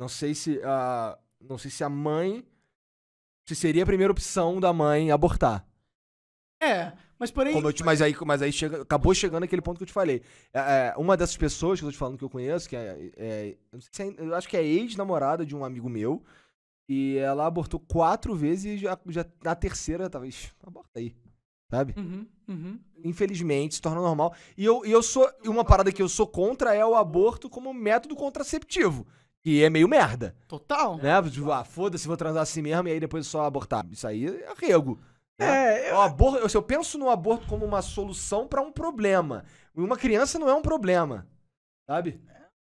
Não sei se. Uh, não sei se a mãe. Se seria a primeira opção da mãe abortar. É, mas porém. Te, mas aí, mas aí chega, acabou chegando aquele ponto que eu te falei. É, é uma dessas pessoas que eu tô te falando que eu conheço, que é. é, se é eu acho que é ex-namorada de um amigo meu. E ela abortou quatro vezes e já, já na terceira, talvez. Aborta aí. Sabe? Uhum, uhum. Infelizmente, se torna normal. E eu, e eu sou. Uma parada que eu sou contra é o aborto como método contraceptivo que é meio merda. Total. Né? Tipo, ah, foda-se, vou transar assim mesmo e aí depois só abortar. Isso aí é rego. Né? É, eu... aborto, se eu penso no aborto como uma solução para um problema. Uma criança não é um problema, sabe?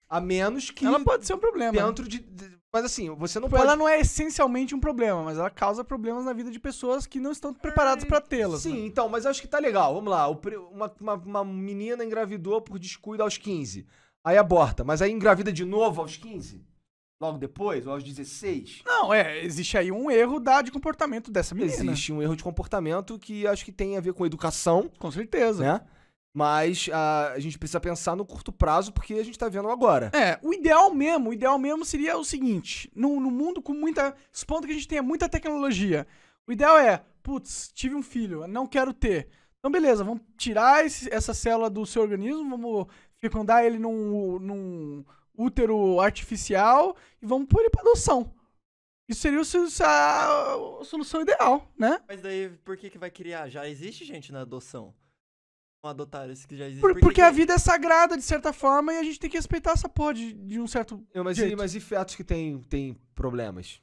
A menos que. Ela pode ser um problema. Né? Dentro de. de mas assim, você não tipo, pode. Ela não é essencialmente um problema, mas ela causa problemas na vida de pessoas que não estão preparadas é... para tê-las. Sim, né? então, mas eu acho que tá legal. Vamos lá. Uma, uma, uma menina engravidou por descuido aos 15 aí aborta, mas aí engravida de novo aos 15? Logo depois, ou aos 16? Não, é, existe aí um erro da, de comportamento dessa menina. Existe um erro de comportamento que acho que tem a ver com educação. Com certeza. Né? Mas a, ah, a, gente precisa pensar no curto prazo, porque a gente tá vendo agora. É, o ideal mesmo, o ideal mesmo seria o seguinte: no, no mundo com muita. Supondo que a gente tenha muita tecnologia. O ideal é, putz, tive um filho, não quero ter. Então, beleza, vamos tirar esse, essa célula do seu organismo, vamos fecundar ele num, num útero artificial e vamos pôr ele pra adoção. Isso seria a solução ideal, né? Mas daí por que, que vai criar? Já existe gente na adoção. adotar esse que já existe. Por, por porque que... a vida é sagrada, de certa forma, e a gente tem que respeitar essa porra de, de um certo. Eu, mas, jeito. E, mas e fetos que tem, tem problemas?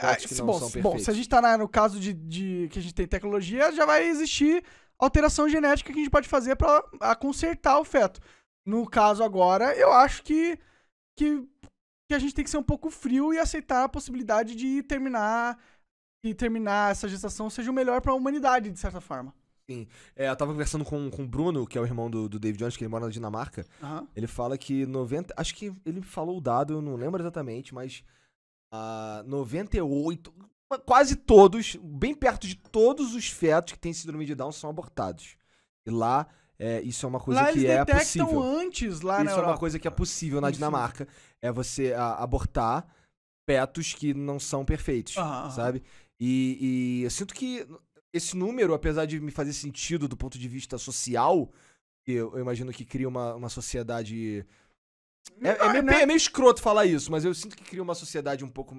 Ah, se, bom, bom, se a gente tá na, no caso de, de, que a gente tem tecnologia, já vai existir alteração genética que a gente pode fazer para consertar o feto. No caso agora, eu acho que, que, que a gente tem que ser um pouco frio e aceitar a possibilidade de terminar e terminar essa gestação seja o melhor para a humanidade, de certa forma. Sim. É, eu tava conversando com, com o Bruno, que é o irmão do, do David Jones, que ele mora na Dinamarca. Uhum. Ele fala que 90. Acho que ele falou o dado, eu não lembro exatamente, mas. Uh, ah, 98. Quase todos, bem perto de todos os fetos que têm síndrome de Down são abortados. E lá é, isso é uma coisa lá que é possível. eles detectam antes, lá Isso é Europa. uma coisa que é possível na Dinamarca. É você a, abortar fetos que não são perfeitos, sabe? E, e eu sinto que esse número, apesar de me fazer sentido do ponto de vista social, eu, eu, imagino que cria uma, uma sociedade. É, é, meio, né? é meio escroto falar isso, mas eu sinto que cria uma sociedade um pouco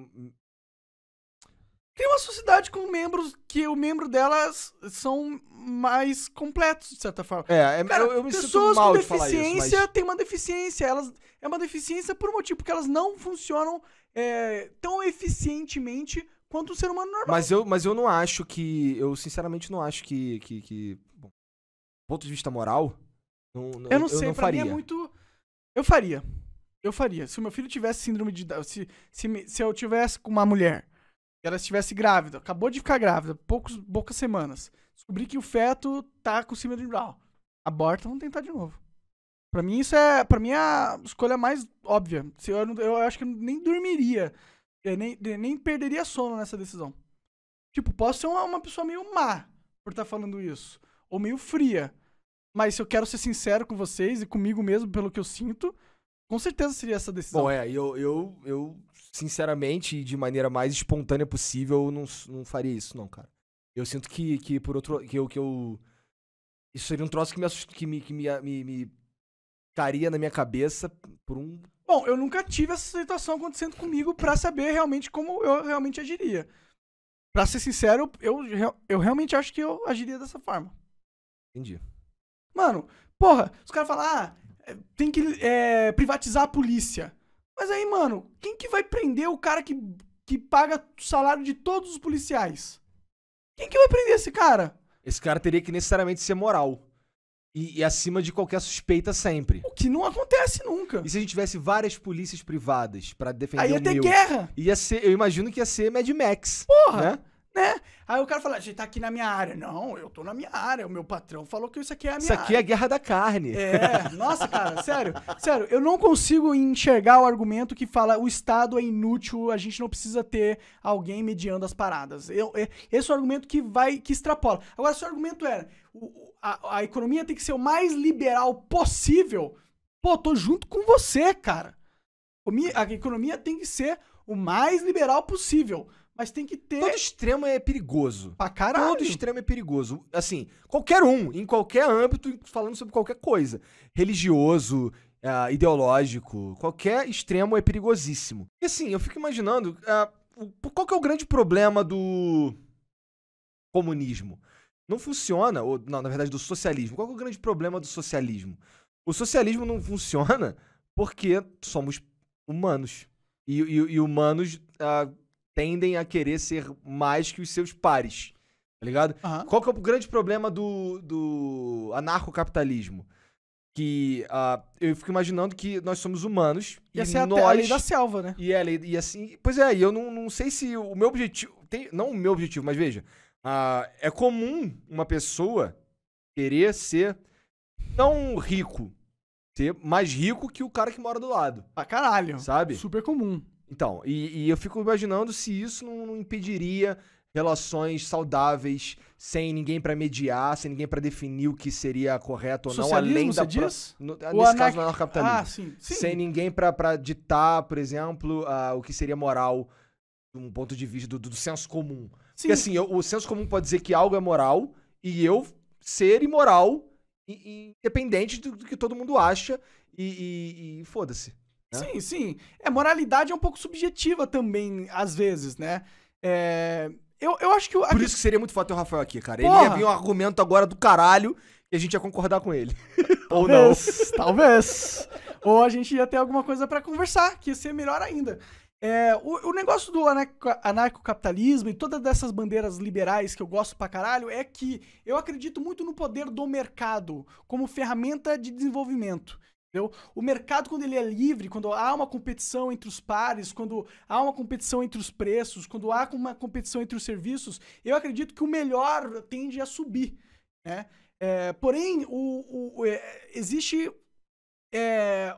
cria uma sociedade com membros que o membro delas são mais completos, de certa forma. É, é Cara, eu, eu me pessoas com deficiência têm uma deficiência. Elas, é uma deficiência por um motivo, porque elas não funcionam é, tão eficientemente quanto um ser humano normal. Mas eu, mas eu não acho que. Eu sinceramente não acho que. que, que bom, ponto de vista moral. Não, não, eu não sei, eu não pra faria. mim é muito. Eu faria. Eu faria. Se o meu filho tivesse síndrome de Se, se, se eu tivesse com uma mulher que ela estivesse grávida, acabou de ficar grávida, poucos, poucas semanas. Descobri que o feto tá com síndrome de Brown. Aborta, vamos tentar de novo. Para mim isso é, para mim é a escolha mais óbvia. Se eu, eu acho que eu nem dormiria, eu nem, nem perderia sono nessa decisão. Tipo, posso ser uma, uma pessoa meio má por estar tá falando isso, ou meio fria. Mas se eu quero ser sincero com vocês e comigo mesmo pelo que eu sinto, com certeza seria essa decisão. Bom, é, eu, eu, eu sinceramente e de maneira mais espontânea possível, eu não, não faria isso, não, cara. Eu sinto que, que por outro. que eu. Que eu isso seria um troço que me assust... que me, que me, me, me na minha cabeça por um. Bom, eu nunca tive essa situação acontecendo comigo para saber realmente como eu realmente agiria. Pra ser sincero, eu, eu realmente acho que eu agiria dessa forma. Entendi. Mano, porra, os caras falam, ah, tem que é, privatizar a polícia. Mas aí, mano, quem que vai prender o cara que, que paga o salário de todos os policiais? Quem que vai prender esse cara? Esse cara teria que necessariamente ser moral. E, e, acima de qualquer suspeita sempre. O que não acontece nunca. E se a gente tivesse várias polícias privadas para defender Aí ia ter guerra. Ia ser, eu imagino que ia ser Mad Max. Porra! Né? né? Aí o cara fala, a gente tá aqui na minha área. Não, eu tô na minha área. O meu patrão falou que isso aqui é a minha Isso aqui é área. é a guerra da carne. É, nossa, cara, sério. Sério, eu não consigo enxergar o argumento que fala o Estado é inútil, a gente não precisa ter alguém mediando as paradas. Eu, é, esse é o argumento que vai, que extrapola. Agora, se o argumento era, é, o, a, a economia tem que ser o mais liberal possível, pô, tô junto com você, cara. A economia tem que ser o mais liberal possível. Mas tem que ter. Todo extremo é perigoso. Pra caralho. Todo extremo é perigoso. Assim, qualquer um, em qualquer âmbito, falando sobre qualquer coisa. Religioso, ah, ideológico, qualquer extremo é perigosíssimo. E assim, eu fico imaginando. Ah, qual que é o grande problema do comunismo? Não funciona, ou não, na verdade, do socialismo. Qual que é o grande problema do socialismo? O socialismo não funciona porque somos humanos. E, e, e humanos. Ah, tendem a querer ser mais que os seus pares. Tá ligado? Uhum. Qual que é o grande problema do, do anarcocapitalismo? Que uh, eu fico imaginando que nós somos humanos. E, e nós... a lei da selva, né? E, é lei, e assim. Pois é, e eu não, não sei se o meu objetivo. Tem, não o meu objetivo, mas veja. Uh, é comum uma pessoa querer ser não rico, ser mais rico que o cara que mora do lado. Pra caralho. Sabe? Super comum. Então, e, e eu fico imaginando se isso não, não impediria relações saudáveis, sem ninguém para mediar, sem ninguém para definir o que seria correto ou não, além da pro... no, nesse anar... caso maior capitalismo, ah, sim, sim. sem ninguém para ditar, por exemplo, uh, o que seria moral, de um ponto de vista do, do, senso comum. Sim. Porque assim, eu, o senso comum pode dizer que algo é moral e eu ser imoral, independente do, do, que todo mundo acha e, e, e foda-se. Né? Sim, sim. É, moralidade é um pouco subjetiva também, às vezes, né? É, eu, eu acho que. Por isso que seria muito foda ter o Rafael aqui, cara. Porra. Ele ia vir um argumento agora do caralho e a gente ia concordar com ele. Ou não. Talvez. Ou a gente ia ter alguma coisa para conversar, que ia ser melhor ainda. É, o, o, negócio do anarcocapitalismo e todas essas bandeiras liberais que eu gosto pra caralho é que eu acredito muito no poder do mercado como ferramenta de desenvolvimento. Entendeu? O mercado, quando ele é livre, quando há uma competição entre os pares, quando há uma competição entre os preços, quando há uma competição entre os serviços, eu acredito que o melhor tende a subir. Né? É, porém, o, o, é, existe é,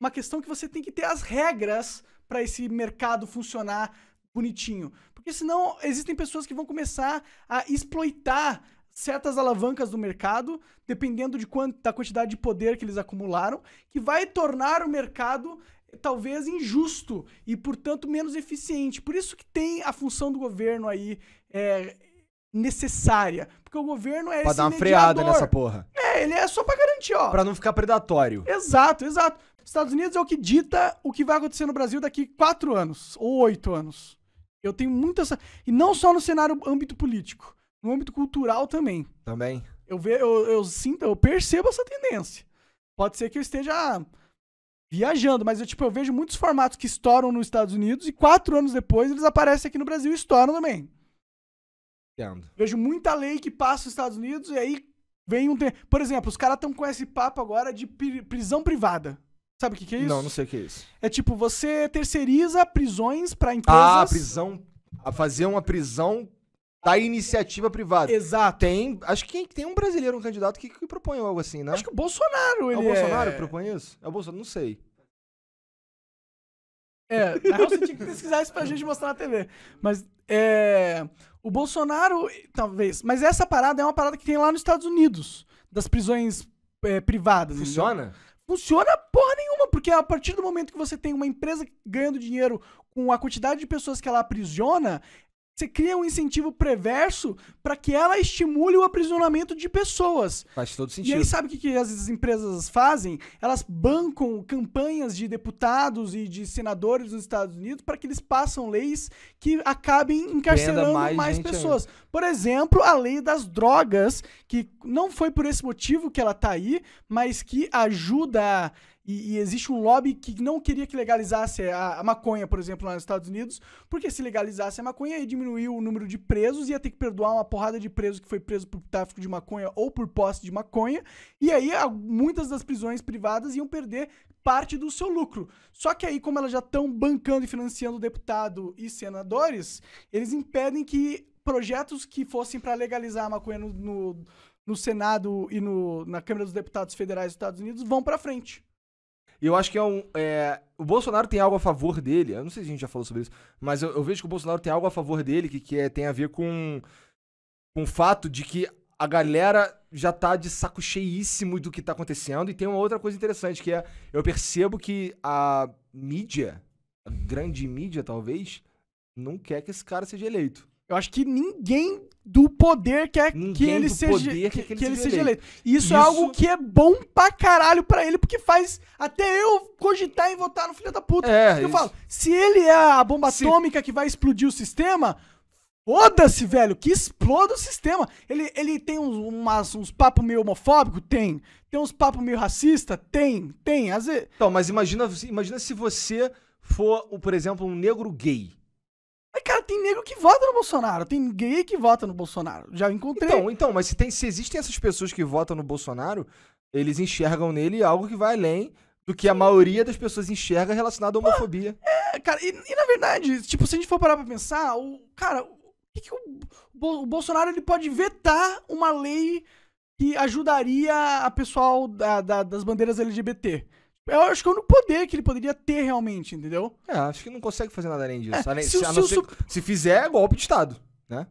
uma questão que você tem que ter as regras para esse mercado funcionar bonitinho. Porque senão existem pessoas que vão começar a exploitar certas alavancas do mercado, dependendo de quanto, da quantidade de poder que eles acumularam, que vai tornar o mercado eh, talvez injusto e, portanto, menos eficiente. Por isso que tem a função do governo aí é, necessária. Porque o governo é pra dar uma freada nessa porra. É, ele é só pra garantir, ó. Pra não ficar predatório. Exato, exato. Estados Unidos é o que dita o que vai acontecer no Brasil daqui quatro anos ou oito anos. Eu tenho muita. E não só no cenário âmbito político no âmbito cultural também. Também. Eu, ve, eu, eu sinto, eu percebo essa tendência. Pode ser que eu esteja viajando, mas eu, tipo, eu vejo muitos formatos que estouram nos Estados Unidos e quatro anos depois eles aparecem aqui no Brasil e estouram também. Entendo. Vejo muita lei que passa nos Estados Unidos e aí vem um. tempo. Por exemplo, os caras estão com esse papo agora de prisão privada. Sabe o que, que é isso? Não, não sei o que é isso. É tipo, você terceiriza prisões para ah, empresas. Ah, prisão. A fazer uma prisão da iniciativa privada. Exato. Tem, acho que tem um brasileiro, um candidato que, que propõe algo assim, né? Acho que o Bolsonaro, ele é... o Bolsonaro é... que propõe isso? É o Bolsonaro, não sei. É, na real você tinha que pesquisar isso pra gente mostrar na TV. Mas é... O Bolsonaro, talvez. Mas essa parada é uma parada que tem lá nos Estados Unidos. Das prisões é, privadas. Funciona? Entendeu? Funciona porra nenhuma, porque a partir do momento que você tem uma empresa ganhando dinheiro com a quantidade de pessoas que ela aprisiona, você cria um incentivo perverso para que ela estimule o aprisionamento de pessoas. Faz todo sentido. E aí, sabe o que, que as empresas fazem? Elas bancam campanhas de deputados e de senadores nos Estados Unidos para que eles passam leis que acabem encarcerando mais, mais pessoas. Ainda. Por exemplo, a lei das drogas, que não foi por esse motivo que ela está aí, mas que ajuda a e, e, existe um lobby que não queria que legalizasse a, a, maconha, por exemplo, lá nos Estados Unidos, porque se legalizasse a maconha, ia diminuir o número de presos, ia ter que perdoar uma porrada de presos que foi preso por tráfico de maconha ou por posse de maconha, e aí muitas das prisões privadas iam perder parte do seu lucro. Só que aí, como elas já estão bancando e financiando deputado e senadores, eles impedem que projetos que fossem para legalizar a maconha no, no, no Senado e no, na Câmara dos Deputados Federais dos Estados Unidos vão para frente. E eu acho que é um. É, o Bolsonaro tem algo a favor dele. Eu não sei se a gente já falou sobre isso, mas eu, eu vejo que o Bolsonaro tem algo a favor dele que, que é, tem a ver com, com o fato de que a galera já tá de saco cheíssimo do que tá acontecendo. E tem uma outra coisa interessante, que é. Eu percebo que a mídia, a grande mídia, talvez, não quer que esse cara seja eleito. Eu acho que ninguém do poder quer ninguém que ele seja que, que, que, ele seja eleito. eleito. Isso, é Isso, é algo que é bom pra caralho pra ele, porque faz até eu cogitar em votar no filho da puta. É, eu falo, se ele é a bomba se... atômica que vai explodir o sistema, Foda-se, velho, que exploda o sistema. Ele, ele tem uns, umas, uns papos meio homofóbico? Tem. Tem uns papos meio racista? Tem, tem. Às vezes... Então, mas imagina, imagina se você for, por exemplo, um negro gay. Mas, cara, tem negro que vota no Bolsonaro, tem gay que vota no Bolsonaro. Já encontrei. Então, então mas se, tem, se existem essas pessoas que votam no Bolsonaro, eles enxergam nele algo que vai além do que a maioria das pessoas enxerga relacionado à homofobia. É, cara, e, e na verdade, tipo, se a gente for parar pra pensar, o cara, o que, que o, o, Bolsonaro ele pode vetar uma lei que ajudaria a pessoal da, da, das bandeiras LGBT? Eu acho que é o único poder que ele poderia ter realmente, entendeu? É, acho que não consegue fazer nada além disso. É, se, se, se, ser, se, fizer, é golpe de Estado, né?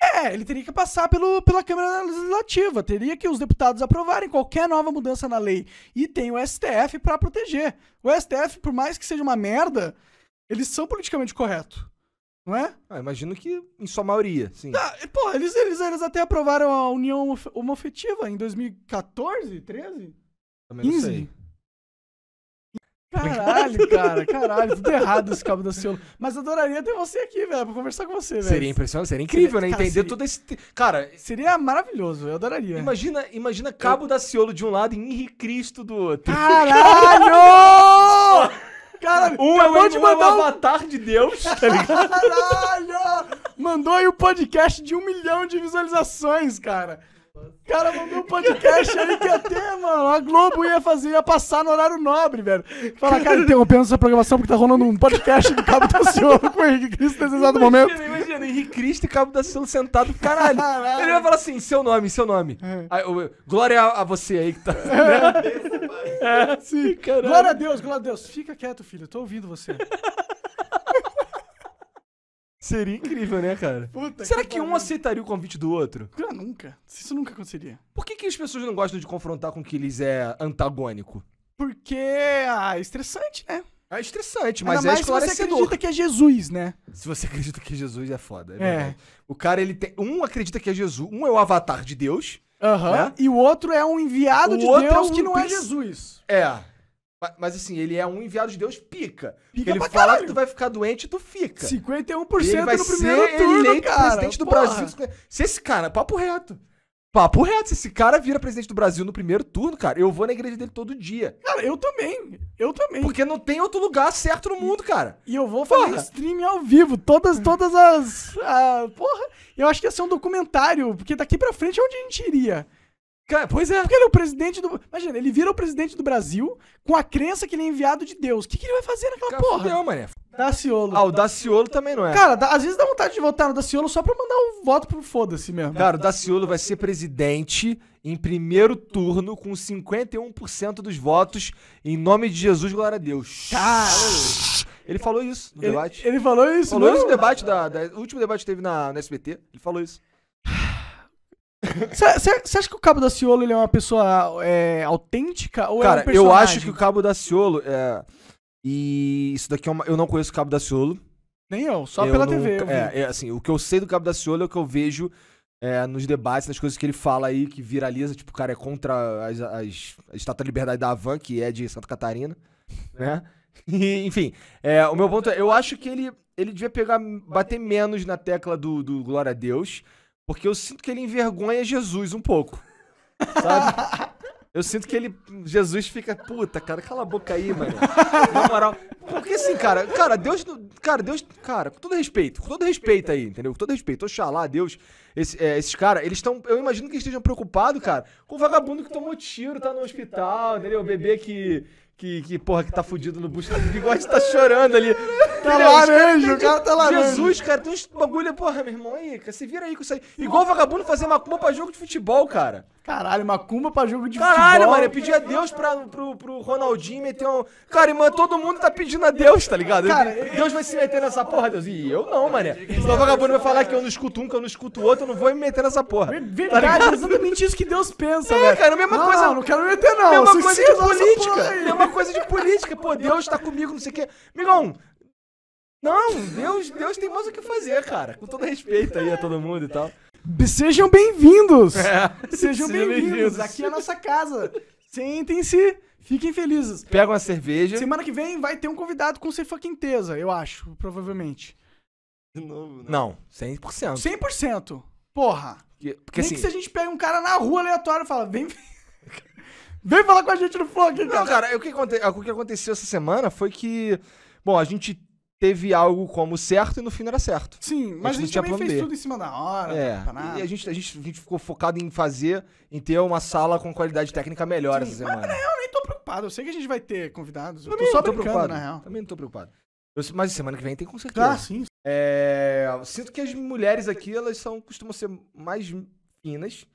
É, ele teria que passar pelo, pela Câmara Legislativa, teria que os deputados aprovarem qualquer nova mudança na lei. E tem o STF para proteger. O STF, por mais que seja uma merda, eles são politicamente corretos. Não é? Ah, imagino que em sua maioria, sim. Ah, pô, eles, eles, eles até aprovaram a união homofetiva em 2014, 13? Também 15? sei. Caralho, cara, caralho, tudo errado esse cabo da Ciolo. Mas adoraria ter você aqui, velho, pra conversar com você, velho. Seria impressionante, seria incrível, né, seria, né? Cara, Entender seria, todo esse. Te... Cara. Seria maravilhoso, eu adoraria. Imagina, imagina cabo eu... da Ciolo de um lado e Henri Cristo do outro. Caralho! Caralho, um é acabou é de mandar um avatar de Deus, tá ligado? Caralho! Mandou aí o um podcast de um milhão de visualizações, cara. O cara mandou um podcast aí que até, mano, a Globo ia fazer, ia passar no horário nobre, velho. Fala, cara, interrompendo essa programação porque tá rolando um podcast do Cabo da senhor, com o Henrique Cristo nesse exato momento. Imagina, Henrique Cristo e Cabo da senhor sentado, caralho. caralho. Ele vai falar assim, seu nome, seu nome. É. Aí, eu, glória a, a, você aí que tá... É. Né? É, sim, caralho. Glória a Deus, glória a Deus. Fica quieto, filho, eu tô ouvindo você. Seria incrível, né, cara? Puta Será que, que um aceitaria o convite do outro? nunca. Isso nunca aconteceria. Por que, que as pessoas não gostam de confrontar com o que eles é antagônico? Porque ah, é estressante, né? É estressante, mas Ainda é mais esclarecedor. se você acredita que é Jesus, né? Se você acredita que é Jesus, é foda. É. é. O cara, ele tem... Um acredita que é Jesus. Um é o avatar de Deus. Aham. né? E o outro é um enviado o de é Deus é um que não é Jesus. É. Mas, assim, ele é um enviado de Deus pica. pica ele fala caralho. que tu vai ficar doente e tu fica. 51% ele vai no primeiro ser turno, eleito cara. presidente do Porra. Brasil. Se esse cara, papo reto. Papo reto, se esse cara vira presidente do Brasil no primeiro turno, cara, eu vou na igreja dele todo dia. Cara, eu também. Eu também. Porque não tem outro lugar certo no mundo, cara. E eu vou porra. fazer streaming ao vivo. Todas, todas as. Ah, porra, eu acho que ia ser um documentário, porque daqui pra frente é onde a gente iria. Pois é. Porque ele é o presidente do. Imagina, ele vira o presidente do Brasil com a crença que ele é enviado de Deus. O que, que ele vai fazer naquela Cara, porra? Não, mané. Daciolo. Ah, o Daciolo também não é. Cara, da... às vezes dá vontade de votar no Daciolo só pra mandar um voto pro foda-se mesmo. Cara, o Daciolo vai ser presidente em primeiro turno com 51% dos votos. Em nome de Jesus, glória a Deus. Cara. Ele falou isso no ele, debate. Ele falou isso, Falou não? isso no debate da, da, O último debate que teve na, na SBT. Ele falou isso. Você acha que o Cabo da Ciolo ele é uma pessoa é, autêntica ou é Cara, é um personagem? eu acho que o Cabo da Ciolo é. E isso daqui é uma. Eu não conheço o Cabo da Ciolo. Nem eu, só eu pela não... TV. É, é, assim, o que eu sei do Cabo da Ciolo é o que eu vejo é, nos debates, nas coisas que ele fala aí, que viraliza. Tipo, o cara é contra as, as, a Estátua da Liberdade da Havan, que é de Santa Catarina, né? E, enfim, é, o meu ponto é, eu acho que ele, ele devia pegar, bater menos na tecla do, do Glória a Deus porque eu sinto que ele envergonha Jesus um pouco. Sabe? Eu sinto que ele. Jesus fica, puta, cara, cala a boca aí, mano. Na moral. Porque assim, cara, cara, Deus. Cara, Deus. Cara, com todo respeito, com todo respeito aí, entendeu? Com todo respeito. Oxalá, Deus. Esse, é, esses caras, eles estão. Eu imagino que eles estejam preocupados, cara, com o vagabundo que tomou tiro, tá no hospital, entendeu? O bebê que, que, que porra, que tá fudido no bucho, do bigode, tá chorando ali. Tá laranja, o cara tá laranja. Jesus, cara, tem uns bagulho, porra, meu irmão, aí, cara, se vira aí com isso aí. Igual vagabundo fazer macumba pra jogo de futebol, cara. Caralho, macumba pra jogo de Caralho, futebol. Caralho, mano, eu pedi a Deus pra, pro, pro Ronaldinho meter um... Cara, irmão, todo mundo tá pedindo a Deus, tá ligado? Cara, é- Deus vai se meter nessa porra, Deus. E eu não, mané. Senão o vagabundo vai falar que eu não escuto um, que eu não escuto o outro, eu não vou me meter nessa porra. Tá verdade, tá exatamente isso que Deus pensa, é, velho. É, cara, mesma não, coisa... Não, não quero meter, não. Mesma coisa política. Mesma coisa de política. Pô, Deus tá comigo, não sei o quê. Migão, não, Deus, Deus tem mais o que fazer, cara. Com todo respeito aí a todo mundo e tal. Sejam bem-vindos! É. Sejam, Sejam bem-vindos! Bem Aqui é a nossa casa. Sentem-se, fiquem felizes. Pega uma cerveja. Semana que vem vai ter um convidado com sem fucking eu acho, provavelmente. De novo, né? Não, 100%. 100%. Porra. Porque, porque, Nem assim, que se a gente pega um cara na rua aleatório e fala, vem Vem falar com a gente no Flow aqui, cara. Não, cara, o que, aconte... o que aconteceu essa semana foi que, bom, a gente teve algo como certo e no fim não era certo. Sim, mas a gente, a gente também fez tudo em cima da hora. É, tá e a gente, a, gente, a gente ficou focado em fazer, em ter uma sala com qualidade técnica melhor Sim, essa semana. Mas, na real, nem tô preocupado. Eu sei que a gente vai ter convidados. Também eu tô só tô preocupado. na real. Também não tô preocupado. mas semana que vem tem com certeza. Ah, sim. É, sinto que as mulheres aqui, elas são, costumam ser mais finas.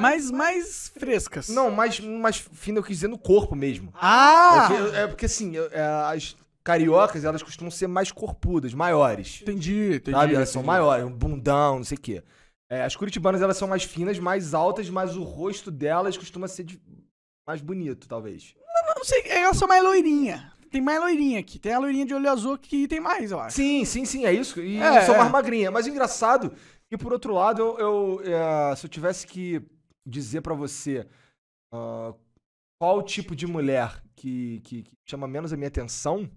Mais, mais frescas. Não, mais, mais fina eu quis dizer no corpo mesmo. Ah! É, porque, é porque assim, é, as cariocas, elas costumam ser mais corpudas, maiores. Entendi, entendi. Sabe? Elas entendi. são maiores, um bundão, não sei o quê. É, as curitibanas, elas são mais finas, mais altas, mas o rosto delas costuma ser de... mais bonito, talvez. Não, não sei, elas são mais loirinhas Tem mais loirinha aqui. Tem a loirinha de olho azul que tem mais, eu acho. Sim, sim, sim, é isso. E é, são mais é. magrinha. Mas é engraçado que, por outro lado, eu, eu é, se eu tivesse que dizer para você uh, qual tipo de mulher que, que, que, chama menos a minha atenção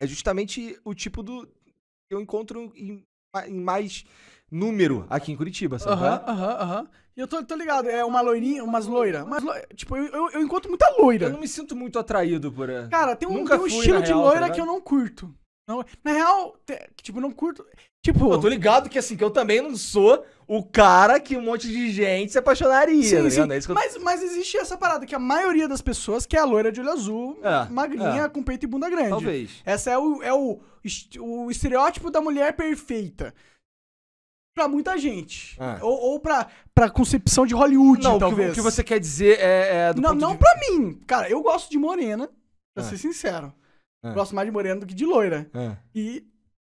é justamente o tipo do que eu encontro em, em mais número aqui em Curitiba, sabe? Aham, é? aham, aham. E eu tô, tô ligado, é uma loirinha, umas loiras. Mas, tipo, eu, eu, eu, encontro muita loira. Eu não me sinto muito atraído por ela. Cara, tem um, Nunca tem um estilo de real, tá loira tá que eu não curto. Não, na real, tipo, não curto. Tipo. Eu tô ligado que assim, que eu também não sou o cara que um monte de gente se apaixonaria. Sim, tá sim. É mas, mas existe essa parada que a maioria das pessoas quer a loira de olho azul, é, magrinha, é. com peito e bunda grande. Talvez. Essa é o, é o, o estereótipo da mulher perfeita para muita gente. É. Ou, ou pra, pra concepção de Hollywood, não, talvez. O que, o que você quer dizer é. é não, não de... pra mim. Cara, eu gosto de morena, pra é. ser sincero. É. Gosto mais de morena do que de loira. É. E.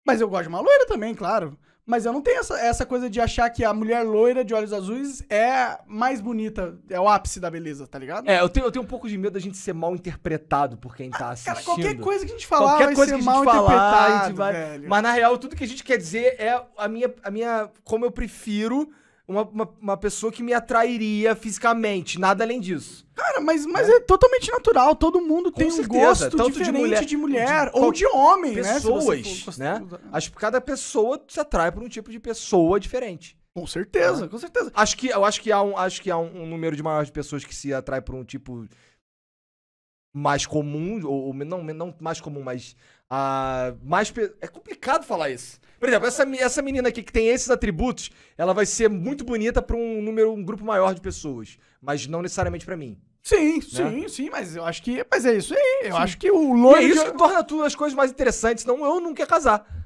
Mas eu gosto de uma loira também, claro. Mas eu não tenho essa, essa coisa de achar que a mulher loira de olhos azuis é mais bonita, é o ápice da beleza, tá ligado? É, eu tenho, eu tenho um pouco de medo da gente ser mal interpretado por quem tá ah, assistindo. Cara, qualquer coisa que a gente falar qualquer vai coisa ser que a gente mal interpretado a gente vai... Mas na real, tudo que a gente quer dizer é a minha, a minha... como eu prefiro uma, uma, uma, pessoa que me atrairia fisicamente, nada além disso. Cara, mas, mas é, é totalmente natural, todo mundo Com tem certeza, um gosto tanto diferente de mulher, de mulher de, ou de homem, né, pessoas, né? né? Acho que cada pessoa se atrai por um tipo de pessoa diferente. Com certeza, né? com certeza. Acho que, eu acho que há, um, acho que há um, um, número de maior de pessoas que se atrai por um tipo mais comum, ou, ou não, não mais comum, mas ah, mais. Pe... É complicado falar isso. Por exemplo, essa, essa menina aqui que tem esses atributos, ela vai ser muito bonita para um número, um grupo maior de pessoas, mas não necessariamente para mim. Sim, né? sim, sim, mas eu acho que. Mas é isso aí. Eu sim. acho que o loiro. E é isso que torna tudo as coisas mais interessantes, senão eu não quero casar.